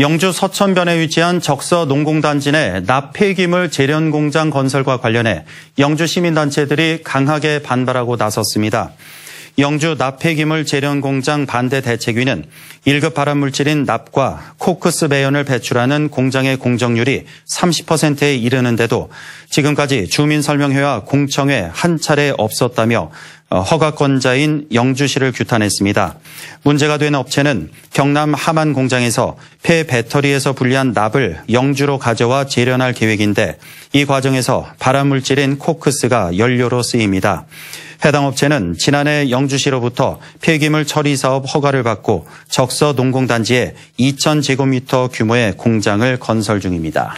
영주 서천변에 위치한 적서 농공단지 내 납폐기물 재련 공장 건설과 관련해 영주 시민단체들이 강하게 반발하고 나섰습니다. 영주 납폐기물 재련공장 반대 대책위는 1급 발암물질인 납과 코크스 배연을 배출하는 공장의 공정률이 30%에 이르는데도 지금까지 주민설명회와 공청회 한 차례 없었다며 어, 허가권자인 영주시를 규탄했습니다. 문제가 된 업체는 경남 하만 공장에서 폐 배터리에서 분리한 납을 영주로 가져와 재련할 계획인데 이 과정에서 발암물질인 코크스가 연료로 쓰입니다. 해당 업체는 지난해 영주시로부터 폐기물 처리 사업 허가를 받고 적서 농공단지에 2,000제곱미터 규모의 공장을 건설 중입니다.